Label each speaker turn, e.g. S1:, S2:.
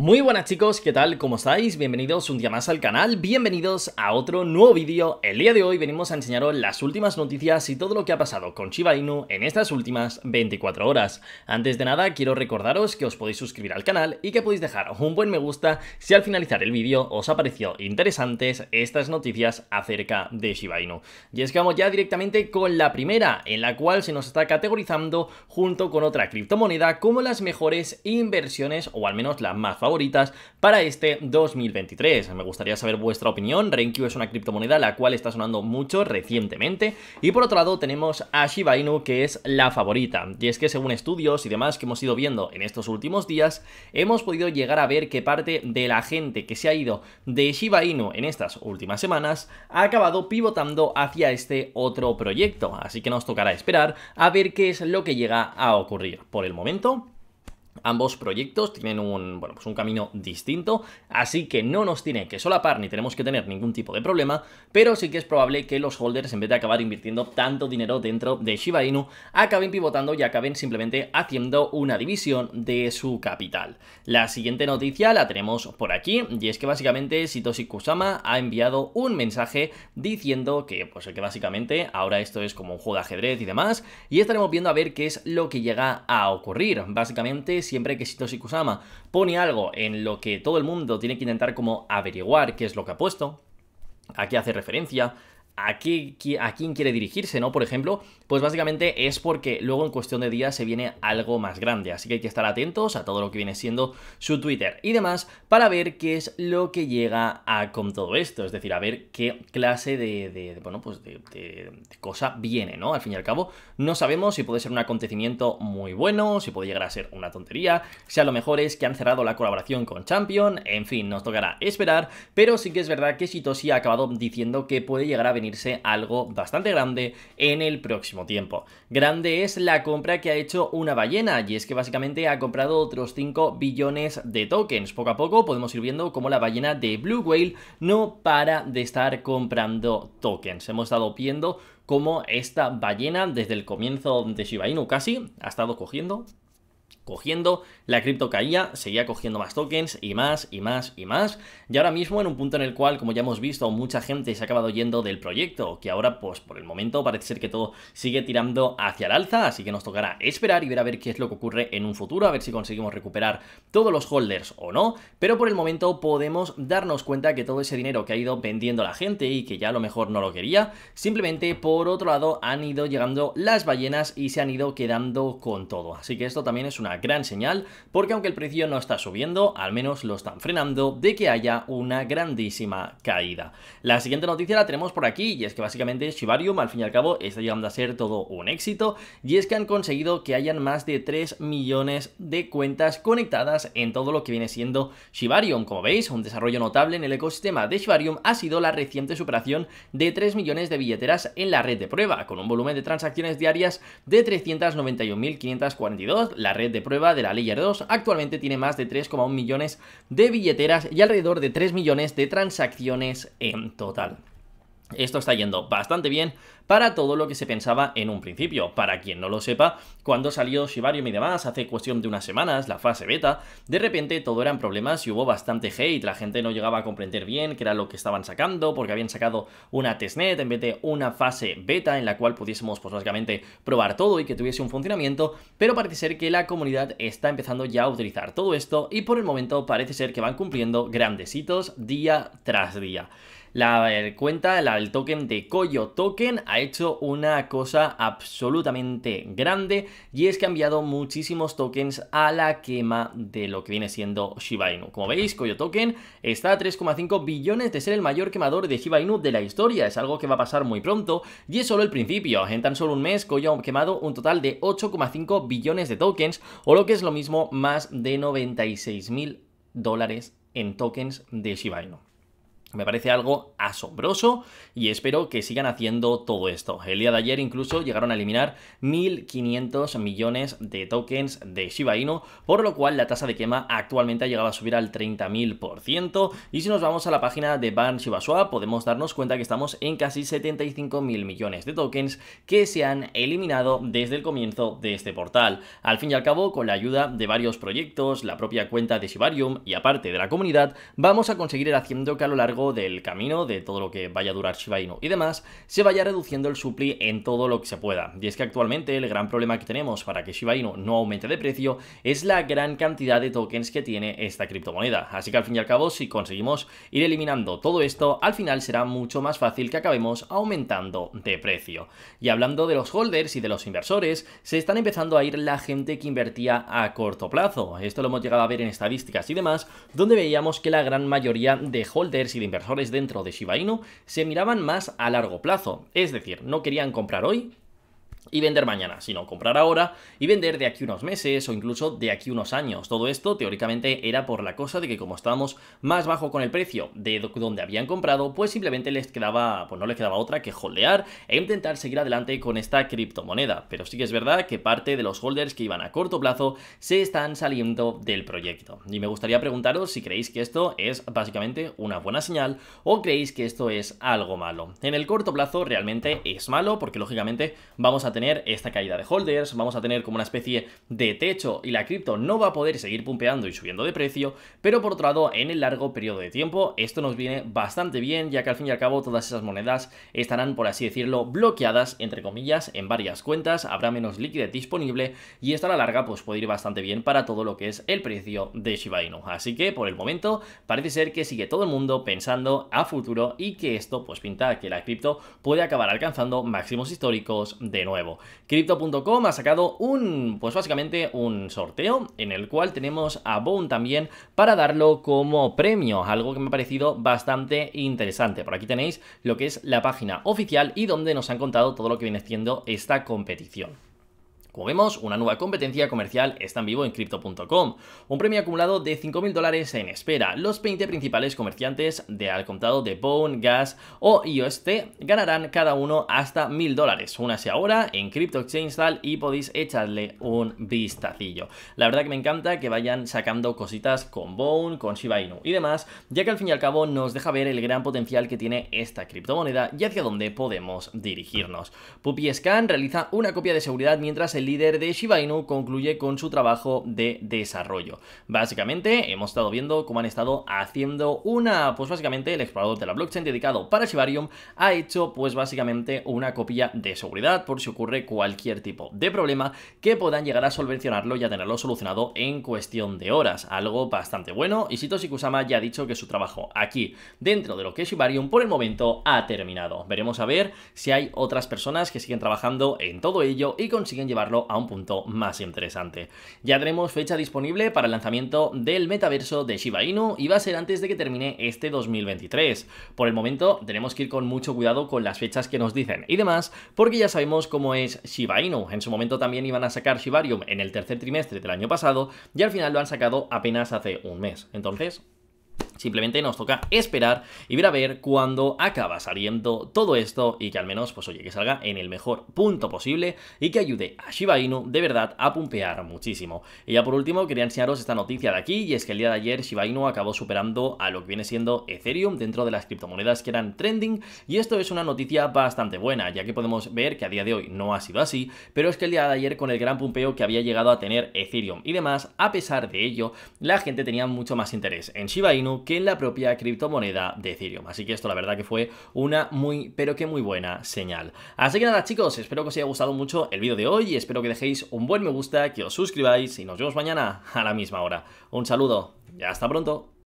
S1: Muy buenas chicos, ¿qué tal? ¿Cómo estáis? Bienvenidos un día más al canal, bienvenidos a otro nuevo vídeo. El día de hoy venimos a enseñaros las últimas noticias y todo lo que ha pasado con Shiba Inu en estas últimas 24 horas. Antes de nada, quiero recordaros que os podéis suscribir al canal y que podéis dejar un buen me gusta si al finalizar el vídeo os ha parecido interesantes estas noticias acerca de Shiba Inu. Y es que vamos ya directamente con la primera, en la cual se nos está categorizando junto con otra criptomoneda como las mejores inversiones o al menos las más favoritas para este 2023. Me gustaría saber vuestra opinión. Renkyu es una criptomoneda la cual está sonando mucho recientemente. Y por otro lado tenemos a Shiba Inu que es la favorita. Y es que según estudios y demás que hemos ido viendo en estos últimos días, hemos podido llegar a ver que parte de la gente que se ha ido de Shiba Inu en estas últimas semanas ha acabado pivotando hacia este otro proyecto. Así que nos tocará esperar a ver qué es lo que llega a ocurrir. Por el momento, Ambos proyectos tienen un, pues un camino distinto, así que no nos tiene que solapar ni tenemos que tener ningún tipo de problema, pero sí que es probable que los holders, en vez de acabar invirtiendo tanto dinero dentro de Shiba Inu, acaben pivotando y acaben simplemente haciendo una división de su capital. La siguiente noticia la tenemos por aquí, y es que básicamente Sitoshi Kusama ha enviado un mensaje diciendo que, pues que básicamente ahora esto es como un juego de ajedrez y demás, y estaremos viendo a ver qué es lo que llega a ocurrir. Básicamente, siempre que Shitoshi Kusama pone algo en lo que todo el mundo tiene que intentar como averiguar qué es lo que ha puesto, a qué hace referencia, a, quién quiere dirigirse, ¿no? Por ejemplo, pues básicamente es porque luego en cuestión de días se viene algo más grande, así que hay que estar atentos a todo lo que viene siendo su Twitter y demás para ver qué es lo que llega a con todo esto, es decir, a ver qué clase de, bueno, pues de, de, cosa viene, ¿no? Al fin y al cabo, no sabemos si puede ser un acontecimiento muy bueno, si puede llegar a ser una tontería, si a lo mejor es que han cerrado la colaboración con Champion, en fin, nos tocará esperar, pero sí que es verdad que Shitoshi ha acabado diciendo que puede llegar a venir algo bastante grande en el próximo tiempo. Grande es la compra que ha hecho una ballena y es que básicamente ha comprado otros 5 billones de tokens. Poco a poco podemos ir viendo cómo la ballena de Blue Whale no para de estar comprando tokens. Hemos estado viendo cómo esta ballena desde el comienzo de Shiba Inu casi ha estado cogiendo cogiendo, la cripto caía, seguía cogiendo más tokens y más y más y más. Y ahora mismo en un punto en el cual, como ya hemos visto, mucha gente se ha acabado yendo del proyecto, que ahora pues por el momento parece ser que todo sigue tirando hacia el alza, así que nos tocará esperar y ver a ver qué es lo que ocurre en un futuro, a ver si conseguimos recuperar todos los holders o no, pero por el momento podemos darnos cuenta que todo ese dinero que ha ido vendiendo la gente y que ya a lo mejor no lo quería, simplemente por otro lado han ido llegando las ballenas y se han ido quedando con todo. Así que esto también es una gran señal porque aunque el precio no está subiendo, al menos lo están frenando de que haya una grandísima caída. La siguiente noticia la tenemos por aquí y es que básicamente Shibarium al fin y al cabo está llegando a ser todo un éxito y es que han conseguido que hayan más de 3 millones de cuentas conectadas en todo lo que viene siendo Shibarium. Como veis, un desarrollo notable en el ecosistema de Shibarium ha sido la reciente superación de 3 millones de billeteras en la red de prueba, con un volumen de transacciones diarias de 391.542. La red de prueba de la Ledger 2 actualmente tiene más de 3,1 millones de billeteras y alrededor de 3 millones de transacciones en total. Esto está yendo bastante bien para todo lo que se pensaba en un principio. Para quien no lo sepa, cuando salió Shibarium y demás, hace cuestión de unas semanas, la fase beta, de repente todo eran problemas y hubo bastante hate, la gente no llegaba a comprender bien qué era lo que estaban sacando, porque habían sacado una testnet en vez de una fase beta en la cual pudiésemos pues básicamente probar todo y que tuviese un funcionamiento, pero parece ser que la comunidad está empezando ya a utilizar todo esto y por el momento parece ser que van cumpliendo grandes hitos día tras día la cuenta, el token de Koyo Token ha hecho una cosa absolutamente grande y es que ha enviado muchísimos tokens a la quema de lo que viene siendo Shiba Inu. Como veis, Koyo Token está a 3,5 billones de ser el mayor quemador de Shiba Inu de la historia. Es algo que va a pasar muy pronto y es solo el principio. En tan solo un mes, Koyo ha quemado un total de 8,5 billones de tokens o lo que es lo mismo, más de 96 mil dólares en tokens de Shiba Inu. Me parece algo asombroso y espero que sigan haciendo todo esto. El día de ayer incluso llegaron a eliminar 1.500 millones de tokens de Shiba Inu, por lo cual la tasa de quema actualmente ha llegado a subir al 30.000%. Y si nos vamos a la página de Ban Shiba podemos darnos cuenta que estamos en casi 75.000 millones de tokens que se han eliminado desde el comienzo de este portal. Al fin y al cabo, con la ayuda de varios proyectos, la propia cuenta de Shibarium y aparte de la comunidad, vamos a conseguir ir haciendo que a lo largo del camino, de todo lo que vaya a durar Shiba Inu y demás, se vaya reduciendo el supply en todo lo que se pueda. Y es que actualmente el gran problema que tenemos para que Shiba Inu no aumente de precio es la gran cantidad de tokens que tiene esta criptomoneda. Así que al fin y al cabo, si conseguimos ir eliminando todo esto, al final será mucho más fácil que acabemos aumentando de precio. Y hablando de los holders y de los inversores, se están empezando a ir la gente que invertía a corto plazo. Esto lo hemos llegado a ver en estadísticas y demás, donde veíamos que la gran mayoría de holders y de inversores dentro de Shiba Inu se miraban más a largo plazo, es decir, no querían comprar hoy, y vender mañana, sino comprar ahora y vender de aquí unos meses o incluso de aquí unos años. Todo esto teóricamente era por la cosa de que como estábamos más bajo con el precio de donde habían comprado, pues simplemente les quedaba, pues no les quedaba otra que holdear e intentar seguir adelante con esta criptomoneda. Pero sí que es verdad que parte de los holders que iban a corto plazo se están saliendo del proyecto. Y me gustaría preguntaros si creéis que esto es básicamente una buena señal o creéis que esto es algo malo. En el corto plazo realmente es malo porque lógicamente vamos a tener tener esta caída de holders, vamos a tener como una especie de techo y la cripto no va a poder seguir pumpeando y subiendo de precio, pero por otro lado, en el largo periodo de tiempo, esto nos viene bastante bien, ya que al fin y al cabo todas esas monedas estarán, por así decirlo, bloqueadas, entre comillas, en varias cuentas, habrá menos liquidez disponible y esto a la larga pues puede ir bastante bien para todo lo que es el precio de Shiba Inu. Así que por el momento parece ser que sigue todo el mundo pensando a futuro y que esto pues pinta que la cripto puede acabar alcanzando máximos históricos de nuevo. Crypto.com ha sacado un, pues básicamente un sorteo en el cual tenemos a Bone también para darlo como premio, algo que me ha parecido bastante interesante. Por aquí tenéis lo que es la página oficial y donde nos han contado todo lo que viene siendo esta competición vemos, una nueva competencia comercial está en vivo en Crypto.com. Un premio acumulado de 5.000 dólares en espera. Los 20 principales comerciantes de al contado de Bone, Gas o IOST ganarán cada uno hasta 1.000 dólares. Únase ahora en Crypto Exchange Tal y podéis echarle un vistacillo. La verdad que me encanta que vayan sacando cositas con Bone, con Shiba Inu y demás, ya que al fin y al cabo nos deja ver el gran potencial que tiene esta criptomoneda y hacia dónde podemos dirigirnos. Scan realiza una copia de seguridad mientras el líder de Shiba Inu concluye con su trabajo de desarrollo. Básicamente, hemos estado viendo cómo han estado haciendo una, pues básicamente el explorador de la blockchain dedicado para Shibarium ha hecho pues básicamente una copia de seguridad por si ocurre cualquier tipo de problema que puedan llegar a solvencionarlo y a tenerlo solucionado en cuestión de horas, algo bastante bueno y Satoshi Kusama ya ha dicho que su trabajo aquí dentro de lo que es Shibarium por el momento ha terminado. Veremos a ver si hay otras personas que siguen trabajando en todo ello y consiguen llevar a un punto más interesante. Ya tenemos fecha disponible para el lanzamiento del metaverso de Shiba Inu y va a ser antes de que termine este 2023. Por el momento tenemos que ir con mucho cuidado con las fechas que nos dicen y demás, porque ya sabemos cómo es Shiba Inu. En su momento también iban a sacar Shibarium en el tercer trimestre del año pasado y al final lo han sacado apenas hace un mes. Entonces, Simplemente nos toca esperar y ver a ver cuándo acaba saliendo todo esto y que al menos, pues oye, que salga en el mejor punto posible y que ayude a Shiba Inu de verdad a pumpear muchísimo. Y ya por último quería enseñaros esta noticia de aquí y es que el día de ayer Shiba Inu acabó superando a lo que viene siendo Ethereum dentro de las criptomonedas que eran trending y esto es una noticia bastante buena ya que podemos ver que a día de hoy no ha sido así, pero es que el día de ayer con el gran pumpeo que había llegado a tener Ethereum y demás, a pesar de ello, la gente tenía mucho más interés en Shiba Inu que en la propia criptomoneda de Ethereum. Así que esto la verdad que fue una muy, pero que muy buena señal. Así que nada chicos, espero que os haya gustado mucho el vídeo de hoy y espero que dejéis un buen me gusta, que os suscribáis y nos vemos mañana a la misma hora. Un saludo y hasta pronto.